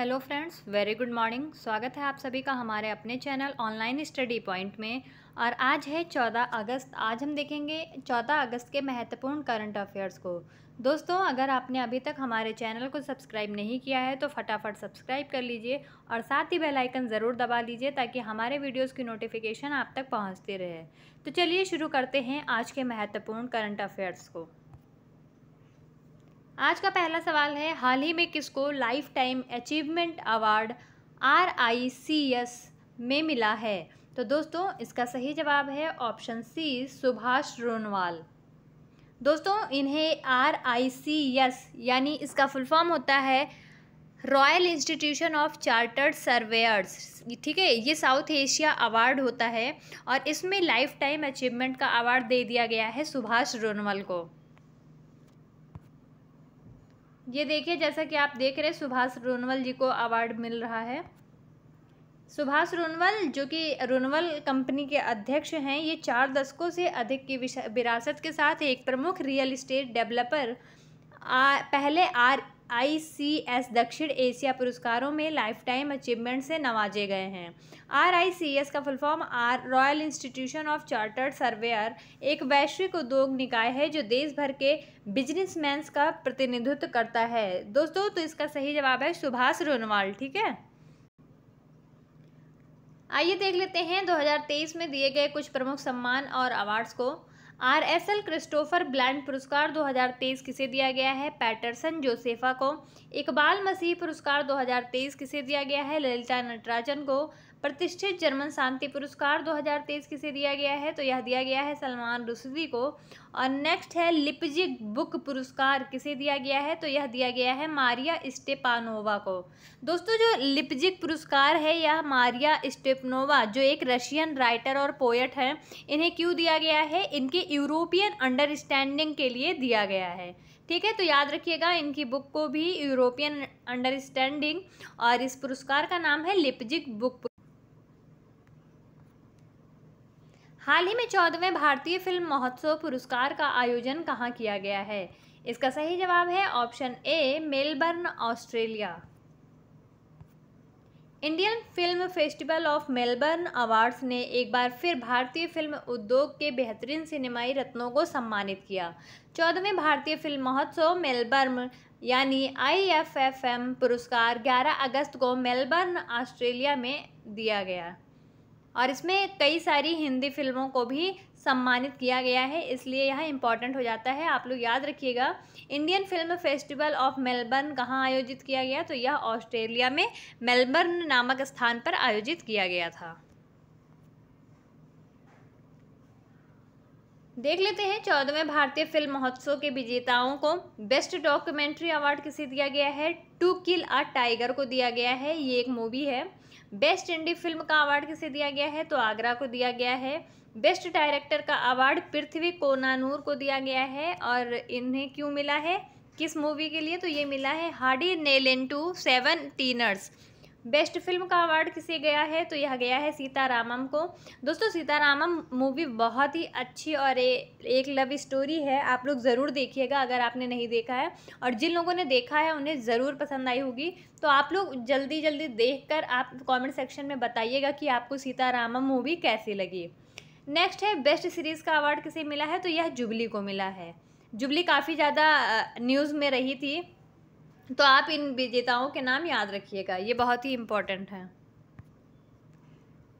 hello friends very good morning स्वागत है आप सभी का हमारे अपने चैनल ऑनलाइन स्टडी पॉइंट में और आज है 14 अगस्त आज हम देखेंगे 14 अगस्त के महत्वपूर्ण करंट अफेयर्स को दोस्तों अगर आपने अभी तक हमारे चैनल को सब्सक्राइब नहीं किया है तो फटाफट सब्सक्राइब कर लीजिए और साथ ही बेलाइकन ज़रूर दबा लीजिए ताकि हमारे वीडियोज़ की नोटिफिकेशन आप तक पहुँचती रहे तो चलिए शुरू करते हैं आज के महत्वपूर्ण करंट अफेयर्स को आज का पहला सवाल है हाल ही में किसको lifetime achievement award R I C S में मिला है तो दोस्तों इसका सही जवाब है ऑप्शन सी सुभाष रोनवाल दोस्तों इन्हें आर आई सी एस यानी इसका फुल फॉर्म होता है Royal Institution of Chartered Surveyors ठीक है ये साउथ एशिया अवार्ड होता है और इसमें लाइफ टाइम अचीवमेंट का अवार्ड दे दिया गया है सुभाष रोनवाल को ये देखिए जैसा कि आप देख रहे हैं सुभाष रोनवल जी को अवार्ड मिल रहा है सुभाष रोनवल जो कि रोनवल कंपनी के अध्यक्ष हैं ये चार दशकों से अधिक की विरासत के साथ एक प्रमुख रियल इस्टेट डेवलपर पहले आर आई सी एस दक्षिण एशिया पुरस्कारों में लाइफ टाइम अचीवमेंट से नवाजे गए हैं आर आई सी एस का full form R Royal Institution of Chartered Surveyor एक वैश्विक उद्योग निकाय है जो देश भर के बिजनेसमैन का प्रतिनिधित्व करता है दोस्तों तो इसका सही जवाब है सुभाष रोनवाल ठीक है आइए देख लेते हैं 2023 में दिए गए कुछ प्रमुख सम्मान और अवार्ड्स को R S L Christopher Bland पुरस्कार 2023 किसे दिया गया है पैटरसन जोसेफा को इकबाल मसीह पुरस्कार 2023 किसे दिया गया है ललिता नटराजन को प्रतिष्ठित जर्मन शांति पुरस्कार 2023 किसे दिया गया है तो यह दिया गया है सलमान रुशदी को और नेक्स्ट है लिपजिक बुक पुरस्कार किसे दिया गया है तो यह दिया गया है मारिया स्टेपानोवा को दोस्तों जो लिपजिक पुरस्कार है यह मारिया स्टेपनोवा जो एक रशियन राइटर और पोएट हैं इन्हें क्यों दिया गया है इनके यूरोपियन अंडरस्टैंडिंग के लिए दिया गया है ठीक है तो याद रखिएगा इनकी बुक को भी यूरोपियन अंडरस्टैंडिंग और इस पुरस्कार का नाम है लिपजिक बुक हाल ही में चौदहवें भारतीय फिल्म महोत्सव पुरस्कार का आयोजन कहाँ किया गया है इसका सही जवाब है option A Melbourne Australia Indian Film Festival of Melbourne awards ने एक बार फिर भारतीय फिल्म उद्योग के बेहतरीन सिनेमाई रत्नों को सम्मानित किया चौदहवें भारतीय फिल्म महोत्सव मेलबर्न यानी आईएफएफएम पुरस्कार 11 अगस्त को मेलबर्न ऑस्ट्रेलिया में दिया गया और इसमें कई सारी हिंदी फिल्मों को भी सम्मानित किया गया है इसलिए यह इम्पॉर्टेंट हो जाता है आप लोग याद रखिएगा Indian Film Festival of Melbourne कहाँ आयोजित किया गया तो यह ऑस्ट्रेलिया में मेलबर्न नामक स्थान पर आयोजित किया गया था देख लेते हैं चौदहवें भारतीय फिल्म महोत्सव के विजेताओं को बेस्ट डॉक्यूमेंट्री अवार्ड किसे दिया गया है टू किल अ टाइगर को दिया गया है ये एक मूवी है बेस्ट इंडी फिल्म का अवार्ड किसे दिया गया है तो आगरा को दिया गया है बेस्ट डायरेक्टर का अवार्ड पृथ्वी कोनानूर को दिया गया है और इन्हें क्यों मिला है किस मूवी के लिए तो ये मिला है Hadinelentu seventeeners best film का अवार्ड किसे गया है तो यह गया है सीतारामम को दोस्तों सीतारामम मूवी बहुत ही अच्छी और ए, एक लव स्टोरी है आप लोग ज़रूर देखिएगा अगर आपने नहीं देखा है और जिन लोगों ने देखा है उन्हें ज़रूर पसंद आई होगी तो आप लोग जल्दी जल्दी देख कर आप कॉमेंट सेक्शन में बताइएगा कि आपको सीतारामम मूवी कैसी लगी नेक्स्ट है बेस्ट सीरीज़ का अवार्ड किसे मिला है तो यह जुबली को मिला है जुबली काफ़ी ज़्यादा न्यूज़ में रही थी तो आप इन विजेताओं के नाम याद रखिएगा ये बहुत ही इम्पोर्टेंट है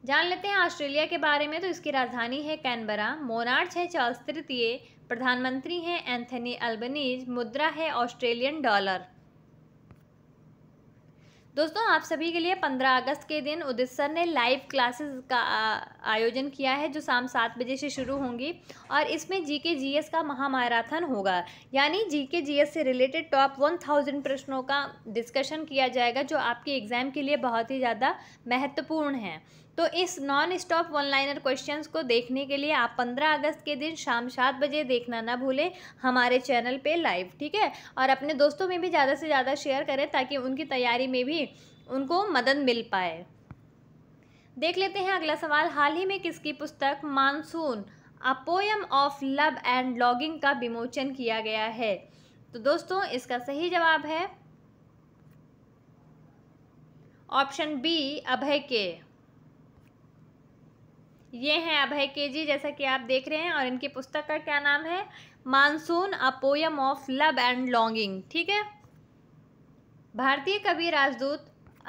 जान लेते हैं ऑस्ट्रेलिया के बारे में तो इसकी राजधानी है कैनबरा मोनार्च है चार्ल्स तृतीय प्रधानमंत्री हैं एंथनी अल्बनीज मुद्रा है ऑस्ट्रेलियन डॉलर दोस्तों आप सभी के लिए 15 अगस्त के दिन उदित सर ने लाइव क्लासेस का आयोजन किया है जो शाम सात बजे से शुरू होंगी और इसमें जीके जीएस का महामैराथन होगा यानी जीके जीएस से रिलेटेड टॉप 1000 प्रश्नों का डिस्कशन किया जाएगा जो आपके एग्ज़ाम के लिए बहुत ही ज़्यादा महत्वपूर्ण है तो इस non stop one liner question को देखने के लिए आप 15 अगस्त के दिन शाम सात बजे देखना ना भूलें हमारे चैनल पे लाइव ठीक है और अपने दोस्तों में भी ज़्यादा से ज़्यादा शेयर करें ताकि उनकी तैयारी में भी उनको मदद मिल पाए देख लेते हैं अगला सवाल हाल ही में किसकी पुस्तक monsoon a poem of love and longing का विमोचन किया गया है तो दोस्तों इसका सही जवाब है ऑप्शन बी अभय के ये हैं अभय के जी जैसा कि आप देख रहे हैं और इनकी पुस्तक का क्या नाम है monsoon a poem of love and longing ठीक है भारतीय कवि राजदूत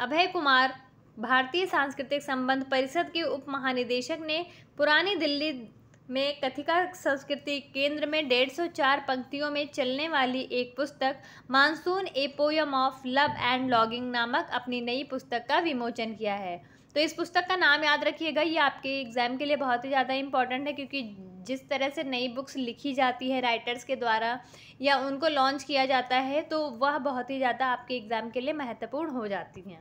अभय कुमार भारतीय सांस्कृतिक संबंध परिषद के उप महानिदेशक ने पुरानी दिल्ली में कथिका संस्कृति केंद्र में डेढ़ सौ चार पंक्तियों में चलने वाली एक पुस्तक monsoon a poem of love and longing नामक अपनी नई पुस्तक का विमोचन किया है तो इस पुस्तक का नाम याद रखिएगा ये आपके एग्ज़ाम के लिए बहुत ही ज़्यादा इम्पॉर्टेंट है क्योंकि जिस तरह से नई बुक्स लिखी जाती है राइटर्स के द्वारा या उनको लॉन्च किया जाता है तो वह बहुत ही ज़्यादा आपके एग्ज़ाम के लिए महत्वपूर्ण हो जाती हैं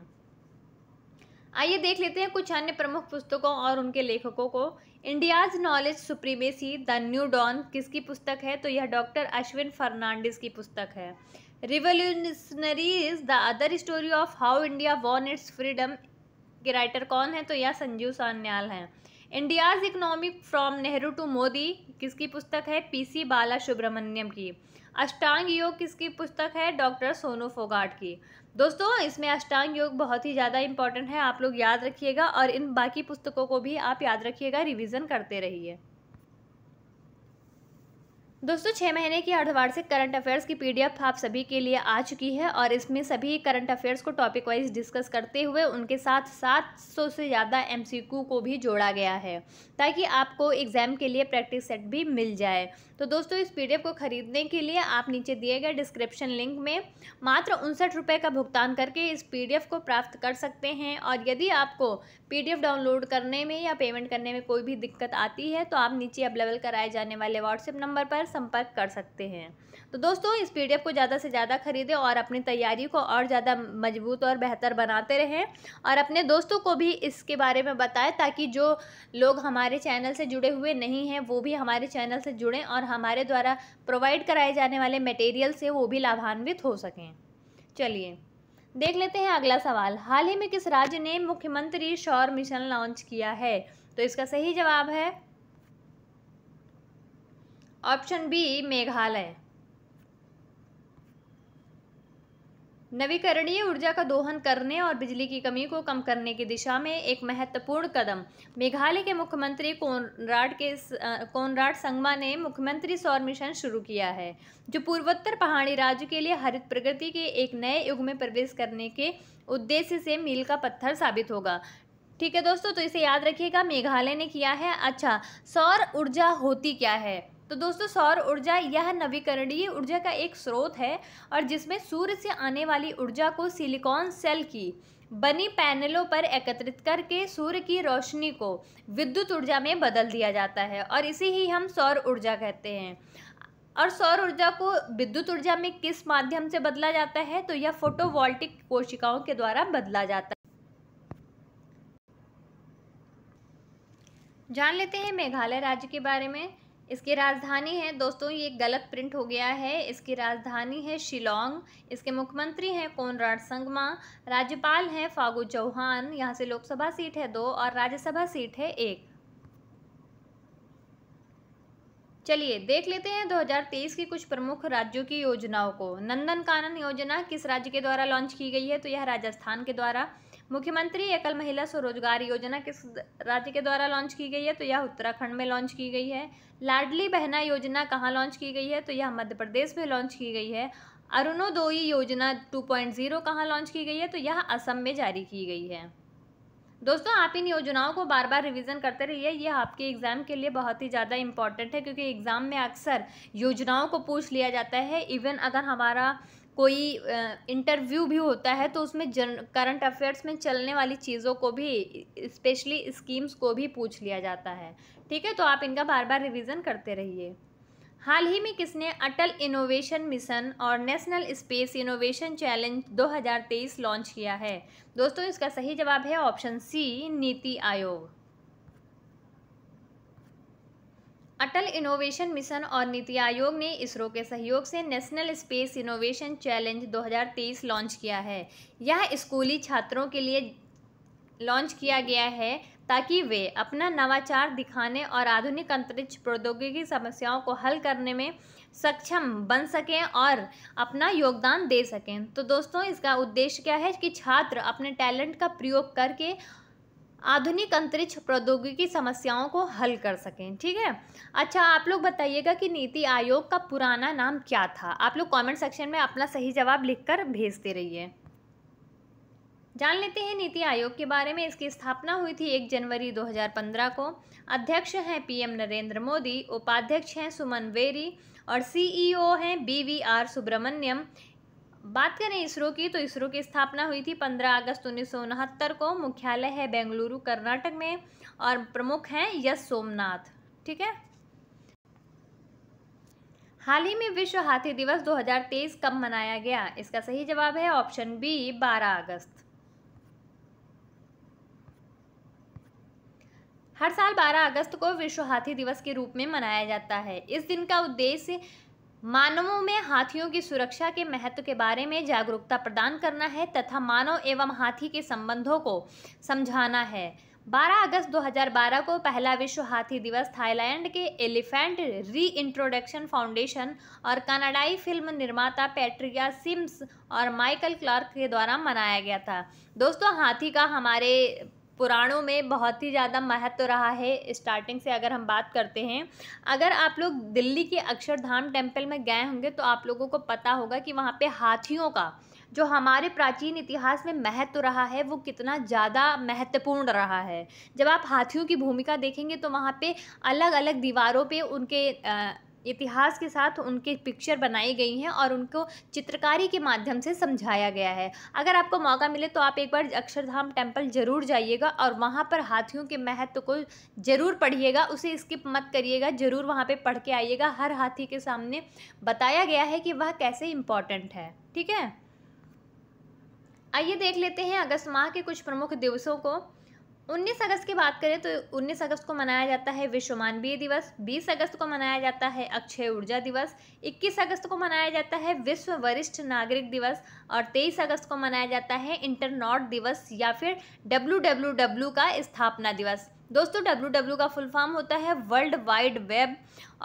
आइए देख लेते हैं कुछ अन्य प्रमुख पुस्तकों और उनके लेखकों को India's knowledge supremacy the new dawn किसकी पुस्तक है तो यह डॉक्टर अश्विन फर्नांडिस की पुस्तक है revolutionaries the other story of how India won its freedom के राइटर कौन है तो यह संजीव सान्याल हैं India's economic from Nehru to Modi किसकी पुस्तक है पीसी बाला सुब्रमण्यम की अष्टांग योग किसकी पुस्तक है डॉक्टर सोनू फोगाट की दोस्तों इसमें अष्टांग योग बहुत ही ज़्यादा इंपॉर्टेंट है आप लोग याद रखिएगा और इन बाकी पुस्तकों को भी आप याद रखिएगा रिविज़न करते रहिए दोस्तों छः महीने की अर्धवार्षिक करंट अफेयर्स की पीडीएफ आप सभी के लिए आ चुकी है और इसमें सभी करंट अफेयर्स को टॉपिक वाइज डिस्कस करते हुए उनके साथ 700 से ज़्यादा एमसीक्यू को भी जोड़ा गया है ताकि आपको एग्ज़ाम के लिए प्रैक्टिस सेट भी मिल जाए तो दोस्तों इस पी को खरीदने के लिए आप नीचे दिए गए डिस्क्रिप्शन लिंक में मात्र उनसठ रुपये का भुगतान करके इस पी को प्राप्त कर सकते हैं और यदि आपको पी डाउनलोड करने में या पेमेंट करने में कोई भी दिक्कत आती है तो आप नीचे अवेलेबल कराए जाने वाले व्हाट्सएप नंबर पर संपर्क कर सकते हैं तो दोस्तों इस पी को ज़्यादा से ज़्यादा खरीदें और अपनी तैयारी को और ज़्यादा मजबूत और बेहतर बनाते रहें और अपने दोस्तों को भी इसके बारे में बताएं ताकि जो लोग हमारे चैनल से जुड़े हुए नहीं हैं वो भी हमारे चैनल से जुड़ें और हमारे द्वारा प्रोवाइड कराए जाने वाले मटेरियल से वो भी लाभान्वित हो सकें चलिए देख लेते हैं अगला सवाल हाल ही में किस राज्य ने मुख्यमंत्री शौर मिशन लॉन्च किया है तो इसका सही जवाब है ऑप्शन बी मेघालय नवीकरणीय ऊर्जा का दोहन करने और बिजली की कमी को कम करने की दिशा में एक महत्वपूर्ण कदम मेघालय के मुख्यमंत्री कोनराड के कोनराड संगमा ने मुख्यमंत्री सौर मिशन शुरू किया है जो पूर्वोत्तर पहाड़ी राज्य के लिए हरित प्रगति के एक नए युग में प्रवेश करने के उद्देश्य से मील का पत्थर साबित होगा ठीक है दोस्तों तो इसे याद रखिएगा मेघालय ने किया है अच्छा सौर ऊर्जा होती क्या है तो दोस्तों सौर ऊर्जा यह नवीकरणीय ऊर्जा का एक स्रोत है और जिसमें सूर्य से आने वाली ऊर्जा को सिलिकॉन सेल की बनी पैनलों पर एकत्रित करके सूर्य की रोशनी को विद्युत ऊर्जा में बदल दिया जाता है और इसे ही हम सौर ऊर्जा कहते हैं और सौर ऊर्जा को विद्युत ऊर्जा में किस माध्यम से बदला जाता है तो यह फोटोवोल्टिक कोशिकाओं के द्वारा बदला जाता है जान लेते हैं मेघालय राज्य के बारे में इसकी राजधानी है दोस्तों ये गलत प्रिंट हो गया है इसकी राजधानी है शिलोंग इसके मुख्यमंत्री हैं कोनराड संगमा राज्यपाल हैं फागू चौहान यहाँ से लोकसभा सीट है दो और राज्यसभा सीट है एक चलिए देख लेते हैं 2023 की कुछ प्रमुख राज्यों की योजनाओं को नंदन कानन योजना किस राज्य के द्वारा लॉन्च की गई है तो यह राजस्थान के द्वारा मुख्यमंत्री एकल महिला स्वरोजगार योजना किस राज्य के द्वारा लॉन्च की गई है तो यह उत्तराखंड में लॉन्च की गई है लाडली बहना योजना कहाँ लॉन्च की गई है तो यह मध्य प्रदेश में लॉन्च की गई है अरुणोदोई योजना 2.0 कहाँ लॉन्च की गई है तो यह असम में जारी की गई है दोस्तों आप इन योजनाओं को बार बार रिवीजन करते रहिए यह आपके एग्ज़ाम के लिए बहुत ही ज़्यादा इंपॉर्टेंट है क्योंकि एग्ज़ाम में अक्सर योजनाओं को पूछ लिया जाता है इवन अगर हमारा कोई इंटरव्यू भी होता है तो उसमें जन करंट अफेयर्स में चलने वाली चीज़ों को भी स्पेशली स्कीम्स को भी पूछ लिया जाता है ठीक है तो आप इनका बार बार रिवीजन करते रहिए हाल ही में किसने अटल इनोवेशन मिशन और National Space Innovation Challenge 2023 launch किया है दोस्तों इसका सही जवाब है ऑप्शन सी नीति आयोग अटल इनोवेशन मिशन और नीति आयोग ने इसरो के सहयोग से National Space Innovation Challenge 2023 launch किया है यह स्कूली छात्रों के लिए लॉन्च किया गया है ताकि वे अपना नवाचार दिखाने और आधुनिक अंतरिक्ष प्रौद्योगिकी समस्याओं को हल करने में सक्षम बन सकें और अपना योगदान दे सकें तो दोस्तों इसका उद्देश्य क्या है कि छात्र अपने टैलेंट का प्रयोग करके आधुनिक अंतरिक्ष प्रौद्योगिकी समस्याओं को हल कर सकें ठीक है अच्छा आप लोग बताइएगा कि नीति आयोग का पुराना नाम क्या था आप लोग कमेंट सेक्शन में अपना सही जवाब लिखकर भेजते रहिए जान लेते हैं नीति आयोग के बारे में इसकी स्थापना हुई थी एक जनवरी 2015 को अध्यक्ष हैं पीएम नरेंद्र मोदी उपाध्यक्ष हैं सुमन वेरी और सीईओ हैं बीवीआर सुब्रमण्यम बात करें इसरो की तो इसरो की स्थापना हुई थी 15 अगस्त उन्नीस को मुख्यालय है बेंगलुरु कर्नाटक में और प्रमुख हैं यश सोमनाथ ठीक है हाल ही में विश्व हाथी दिवस 2023 कब मनाया गया इसका सही जवाब है ऑप्शन बी 12 अगस्त हर साल 12 अगस्त को विश्व हाथी दिवस के रूप में मनाया जाता है इस दिन का उद्देश्य मानवों में हाथियों की सुरक्षा के महत्व के बारे में जागरूकता प्रदान करना है तथा मानव एवं हाथी के संबंधों को समझाना है 12 अगस्त 2012 को पहला विश्व हाथी दिवस थाईलैंड के एलिफेंट री इंट्रोडक्शन फाउंडेशन और कनाडाई फिल्म निर्माता पैट्रिया सिम्स और माइकल क्लार्क के द्वारा मनाया गया था दोस्तों हाथी का हमारे पुराणों में बहुत ही ज़्यादा महत्व रहा है स्टार्टिंग से अगर हम बात करते हैं अगर आप लोग दिल्ली के अक्षरधाम टेम्पल में गए होंगे तो आप लोगों को पता होगा कि वहाँ पर हाथियों का जो हमारे प्राचीन इतिहास में महत्व रहा है वो कितना ज़्यादा महत्वपूर्ण रहा है जब आप हाथियों की भूमिका देखेंगे तो वहाँ पे अलग अलग दीवारों पे उनके आ, इतिहास के साथ उनके पिक्चर बनाई गई हैं और उनको चित्रकारी के माध्यम से समझाया गया है अगर आपको मौका मिले तो आप एक बार अक्षरधाम टेम्पल ज़रूर जाइएगा और वहाँ पर हाथियों के महत्व को ज़रूर पढ़िएगा उसे स्किप मत करिएगा ज़रूर वहाँ पे पढ़ के आइएगा हर हाथी के सामने बताया गया है कि वह कैसे इम्पॉर्टेंट है ठीक है आइए देख लेते हैं अगस्त माह के कुछ प्रमुख दिवसों को 19 अगस्त की बात करें तो 19 अगस्त को मनाया जाता है विश्व मानवीय दिवस 20 अगस्त को मनाया जाता है अक्षय ऊर्जा दिवस 21 अगस्त को मनाया जाता है विश्व वरिष्ठ नागरिक दिवस और 23 अगस्त को मनाया जाता है इंटरनॉट दिवस या फिर डब्ल्यू का स्थापना दिवस दोस्तों डब्ल्यू का फुल फॉर्म होता है वर्ल्ड वाइड वेब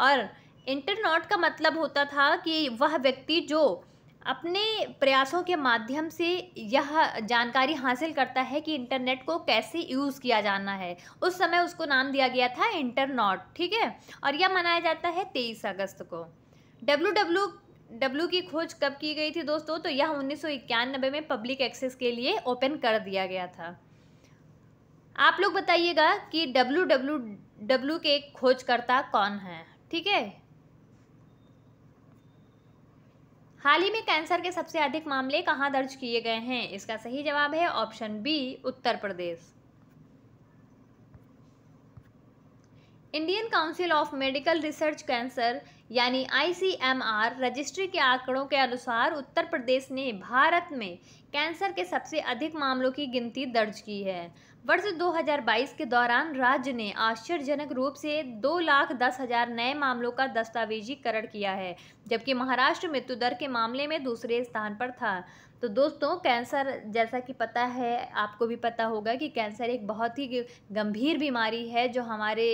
और इंटरनॉट का मतलब होता था कि वह व्यक्ति जो अपने प्रयासों के माध्यम से यह जानकारी हासिल करता है कि इंटरनेट को कैसे यूज़ किया जाना है उस समय उसको नाम दिया गया था इंटरनॉट ठीक है और यह मनाया जाता है तेईस अगस्त को डब्लू डब्लू डब्लू की खोज कब की गई थी दोस्तों तो यह उन्नीस में पब्लिक एक्सेस के लिए ओपन कर दिया गया था आप लोग बताइएगा कि डब्लू डब्लू डब्लू के खोजकर्ता कौन हैं ठीक है हाल ही में कैंसर के सबसे अधिक मामले कहाँ दर्ज किए गए हैं इसका सही जवाब है option B Uttar Pradesh Indian Council of Medical Research cancer यानी आईसीएमआर रजिस्ट्री के आंकड़ों के अनुसार उत्तर प्रदेश ने भारत में कैंसर के सबसे अधिक मामलों की गिनती दर्ज की है वर्ष 2022 के दौरान राज्य ने आश्चर्यजनक रूप से दो लाख दस हजार नए मामलों का दस्तावेजीकरण किया है जबकि महाराष्ट्र मृत्यु दर के मामले में दूसरे स्थान पर था तो दोस्तों कैंसर जैसा कि पता है आपको भी पता होगा कि कैंसर एक बहुत ही गंभीर बीमारी है जो हमारे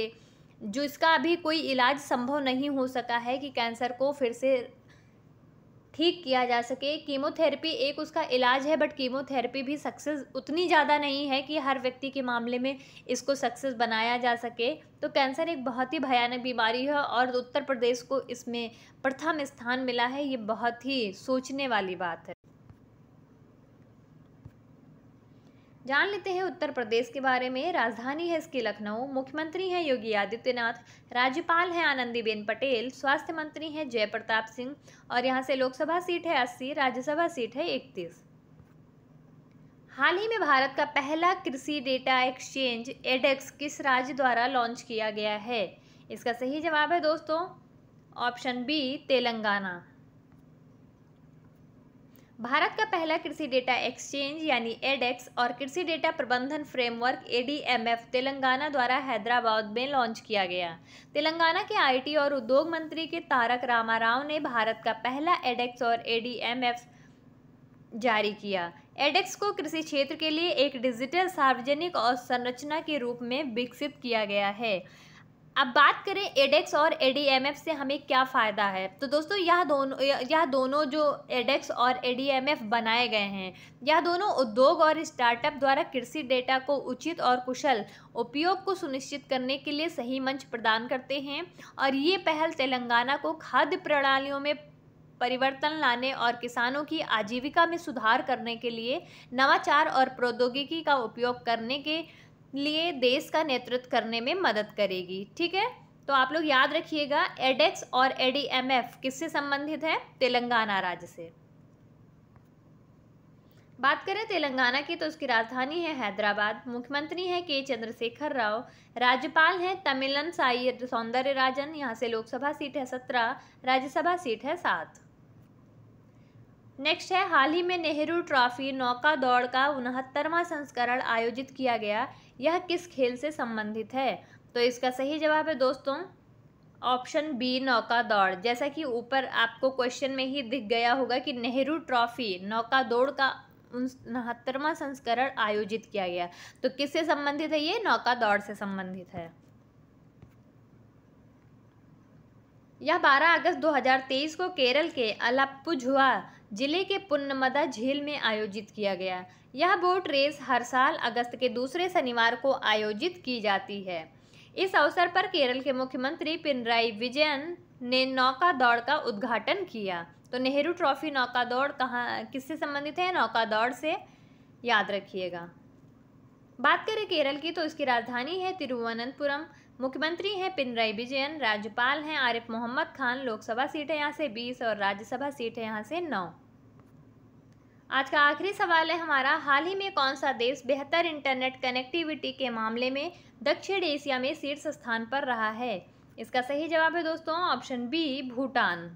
जो इसका अभी कोई इलाज संभव नहीं हो सका है कि कैंसर को फिर से ठीक किया जा सके कीमोथेरेपी एक उसका इलाज है बट कीमोथेरेपी भी सक्सेस उतनी ज़्यादा नहीं है कि हर व्यक्ति के मामले में इसको सक्सेस बनाया जा सके तो कैंसर एक बहुत ही भयानक बीमारी है और उत्तर प्रदेश को इसमें प्रथम स्थान मिला है ये बहुत ही सोचने वाली बात है जान लेते हैं उत्तर प्रदेश के बारे में राजधानी है इसकी लखनऊ मुख्यमंत्री हैं योगी आदित्यनाथ राज्यपाल हैं आनंदीबेन पटेल स्वास्थ्य मंत्री हैं जयप्रताप सिंह और यहाँ से लोकसभा सीट है अस्सी राज्यसभा सीट है इकतीस हाल ही में भारत का पहला कृषि डेटा एक्सचेंज एडेक्स किस राज्य द्वारा लॉन्च किया गया है इसका सही जवाब है दोस्तों ऑप्शन बी तेलंगाना भारत का पहला कृषि डेटा एक्सचेंज यानी एडेक्स और कृषि डेटा प्रबंधन फ्रेमवर्क एडीएमएफ तेलंगाना द्वारा हैदराबाद में लॉन्च किया गया तेलंगाना के आईटी और उद्योग मंत्री के तारक रामाराव ने भारत का पहला एडेक्स और एडीएमएफ जारी किया एडेक्स को कृषि क्षेत्र के लिए एक डिजिटल सार्वजनिक और संरचना के रूप में विकसित किया गया है अब बात करें एडेक्स e और एडीएमएफ e से हमें क्या फ़ायदा है तो दोस्तों यह दोनों यह दोनों जो एडेक्स e और एडीएमएफ बनाए गए हैं यह दोनों उद्योग और स्टार्टअप द्वारा कृषि डेटा को उचित और कुशल उपयोग को सुनिश्चित करने के लिए सही मंच प्रदान करते हैं और ये पहल तेलंगाना को खाद्य प्रणालियों में परिवर्तन लाने और किसानों की आजीविका में सुधार करने के लिए नवाचार और प्रौद्योगिकी का उपयोग करने के लिए देश का नेतृत्व करने में मदद करेगी ठीक है तो आप लोग याद रखिएगा एडेक्स और एडीएमएफ किससे संबंधित है तेलंगाना राज्य से बात करें तेलंगाना की तो उसकी राजधानी है हैदराबाद मुख्यमंत्री हैं के चंद्रशेखर राव राज्यपाल हैं तमिलन साई सौंदर्य राजन यहाँ से लोकसभा सीट है सत्रह राज्यसभा सीट है सात नेक्स्ट है हाल ही में नेहरू ट्रॉफी नौका दौड़ का उनहत्तरवां संस्करण आयोजित किया गया यह किस खेल से संबंधित है तो इसका सही जवाब है दोस्तों ऑप्शन बी नौका दौड़ जैसा कि ऊपर आपको क्वेश्चन में ही दिख गया होगा कि नेहरू ट्रॉफी नौका दौड़ का उनहत्तरवा संस्करण आयोजित किया गया तो किससे संबंधित है ये नौका दौड़ से संबंधित है यह 12 अगस्त 2023 को केरल के अलप्पुझुआ जिले के पुन्नमदा झील में आयोजित किया गया यह बोट रेस हर साल अगस्त के दूसरे शनिवार को आयोजित की जाती है इस अवसर पर केरल के मुख्यमंत्री पिनराई विजयन ने नौका दौड़ का उद्घाटन किया तो नेहरू ट्रॉफी नौका दौड़ कहाँ किससे संबंधित है नौका दौड़ से याद रखिएगा बात करें केरल की तो इसकी राजधानी है तिरुवनंतपुरम मुख्यमंत्री हैं पिनराई विजयन राज्यपाल हैं आरिफ मोहम्मद खान लोकसभा सीट है यहाँ से बीस और राज्यसभा सीट है यहाँ से नौ आज का आखिरी सवाल है हमारा हाल ही में कौन सा देश बेहतर इंटरनेट कनेक्टिविटी के मामले में दक्षिण एशिया में शीर्ष स्थान पर रहा है इसका सही जवाब है दोस्तों ऑप्शन बी भूटान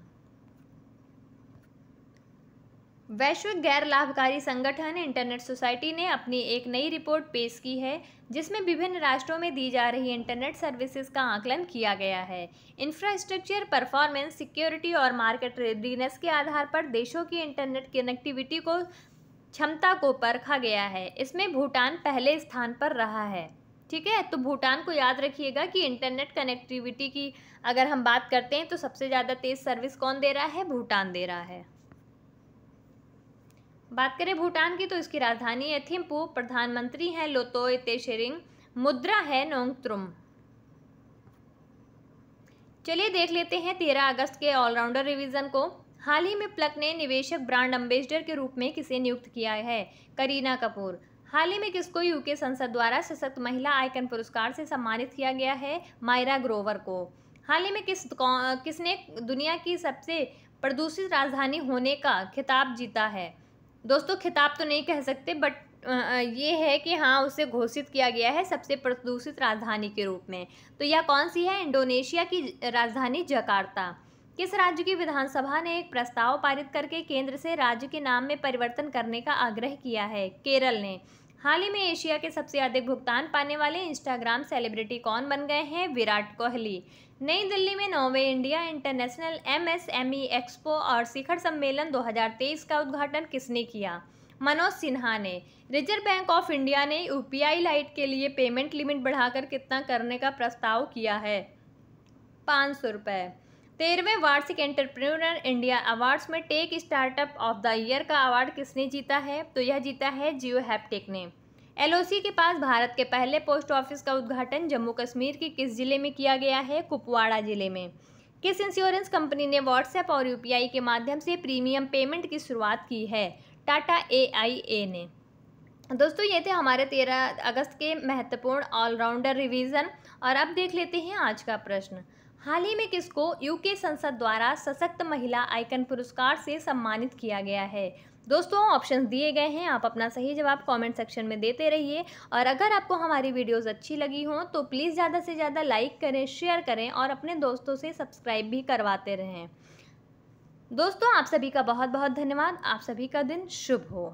वैश्विक गैर लाभकारी संगठन इंटरनेट सोसाइटी ने अपनी एक नई रिपोर्ट पेश की है जिसमें विभिन्न राष्ट्रों में दी जा रही इंटरनेट सर्विसेज का आकलन किया गया है इंफ्रास्ट्रक्चर परफॉर्मेंस सिक्योरिटी और मार्केट रेडीनेस के आधार पर देशों की इंटरनेट कनेक्टिविटी को क्षमता को परखा गया है इसमें भूटान पहले स्थान पर रहा है ठीक है तो भूटान को याद रखिएगा कि इंटरनेट कनेक्टिविटी की अगर हम बात करते हैं तो सबसे ज़्यादा तेज़ सर्विस कौन दे रहा है भूटान दे रहा है बात करें भूटान की तो इसकी राजधानी है थिम्पू प्रधानमंत्री हैं लोतोय तेशेरिंग मुद्रा है नोंगत्रुम चलिए देख लेते हैं तेरह अगस्त के ऑलराउंडर रिवीजन को हाल ही में प्लक ने निवेशक ब्रांड अम्बेसडर के रूप में किसे नियुक्त किया है करीना कपूर हाल ही में किसको यूके संसद द्वारा सशक्त महिला आयकन पुरस्कार से सम्मानित किया गया है मायरा ग्रोवर को हाल ही में किस किसने दुनिया की सबसे प्रदूषित राजधानी होने का खिताब जीता है दोस्तों खिताब तो नहीं कह सकते बट ये है कि हाँ उसे घोषित किया गया है सबसे प्रदूषित राजधानी के रूप में तो यह कौन सी है इंडोनेशिया की राजधानी जकार्ता किस राज्य की विधानसभा ने एक प्रस्ताव पारित करके केंद्र से राज्य के नाम में परिवर्तन करने का आग्रह किया है केरल ने हाल ही में एशिया के सबसे अधिक भुगतान पाने वाले इंस्टाग्राम सेलिब्रिटी कौन बन गए हैं विराट कोहली नई दिल्ली में नौवे इंडिया इंटरनेशनल एमएसएमई एक्सपो और शिखर सम्मेलन 2023 का उद्घाटन किसने किया मनोज सिन्हा ने रिजर्व बैंक ऑफ इंडिया ने यू लाइट के लिए पेमेंट लिमिट बढ़ाकर कितना करने का प्रस्ताव किया है पाँच सौ रुपये तेरहवें वार्षिक एंटरप्रेन्योर इंडिया अवार्ड्स में tech startup of the year का अवार्ड किसने जीता है तो यह जीता है जियो हैपटेक ने एलओसी के पास भारत के पहले पोस्ट ऑफिस का उद्घाटन जम्मू कश्मीर के किस जिले में किया गया है कुपवाड़ा जिले में किस इंश्योरेंस कंपनी ने व्हाट्सएप और यू के माध्यम से प्रीमियम पेमेंट की शुरुआत की है टाटा ए ने दोस्तों ये थे हमारे तेरह अगस्त के महत्वपूर्ण ऑलराउंडर रिवीजन और अब देख लेते हैं आज का प्रश्न हाल ही में किसको यूके संसद द्वारा सशक्त महिला आइकन पुरस्कार से सम्मानित किया गया है दोस्तों ऑप्शंस दिए गए हैं आप अपना सही जवाब कमेंट सेक्शन में देते रहिए और अगर आपको हमारी वीडियोस अच्छी लगी हों तो प्लीज़ ज़्यादा से ज़्यादा लाइक करें शेयर करें और अपने दोस्तों से सब्सक्राइब भी करवाते रहें दोस्तों आप सभी का बहुत बहुत धन्यवाद आप सभी का दिन शुभ हो